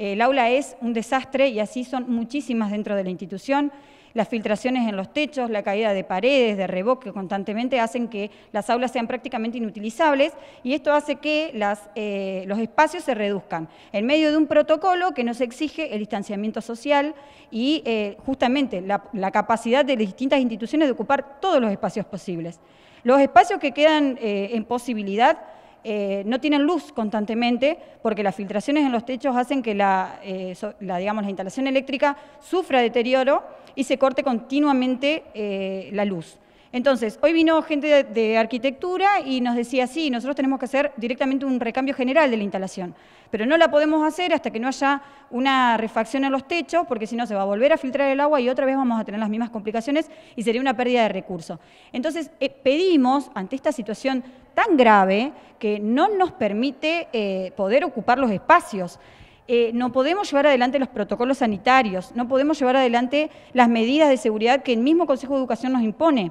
El aula es un desastre y así son muchísimas dentro de la institución. Las filtraciones en los techos, la caída de paredes, de reboque constantemente hacen que las aulas sean prácticamente inutilizables y esto hace que eh, los espacios se reduzcan en medio de un protocolo que nos exige el distanciamiento social y eh, justamente la, capacidad de las distintas instituciones de ocupar todos los espacios posibles. Los espacios que quedan eh, en posibilidad eh, no tienen luz constantemente porque las filtraciones en los techos hacen que la, eh, digamos, la instalación eléctrica sufra deterioro y se corte continuamente eh, la luz. Entonces, hoy vino gente de, arquitectura y nos decía, sí, nosotros tenemos que hacer directamente un recambio general de la instalación, pero no la podemos hacer hasta que no haya una refacción en los techos, porque si no se va a volver a filtrar el agua y otra vez vamos a tener las mismas complicaciones y sería una pérdida de recursos. Entonces, eh, pedimos, ante esta situación tan grave, que no nos permite eh, poder ocupar los espacios. Eh, no podemos llevar adelante los protocolos sanitarios, no podemos llevar adelante las medidas de seguridad que el mismo Consejo de Educación nos impone.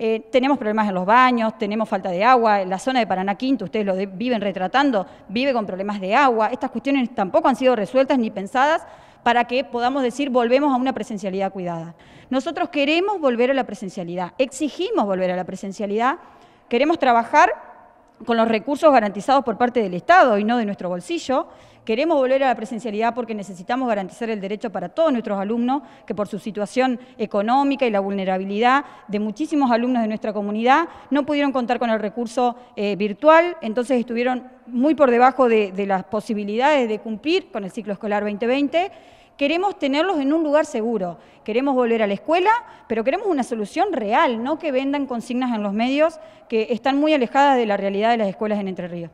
Eh, tenemos problemas en los baños, tenemos falta de agua, en la zona de Paraná Quinto, ustedes lo viven retratando, vive con problemas de agua. Estas cuestiones tampoco han sido resueltas ni pensadas para que podamos decir volvemos a una presencialidad cuidada. Nosotros queremos volver a la presencialidad, exigimos volver a la presencialidad, queremos trabajar con los recursos garantizados por parte del Estado y no de nuestro bolsillo. Queremos volver a la presencialidad porque necesitamos garantizar el derecho para todos nuestros alumnos, que por su situación económica y la vulnerabilidad de muchísimos alumnos de nuestra comunidad no pudieron contar con el recurso eh, virtual, entonces estuvieron muy por debajo de, de las posibilidades de cumplir con el ciclo escolar 2020 queremos tenerlos en un lugar seguro, queremos volver a la escuela, pero queremos una solución real, no que vendan consignas en los medios que están muy alejadas de la realidad de las escuelas en Entre Ríos.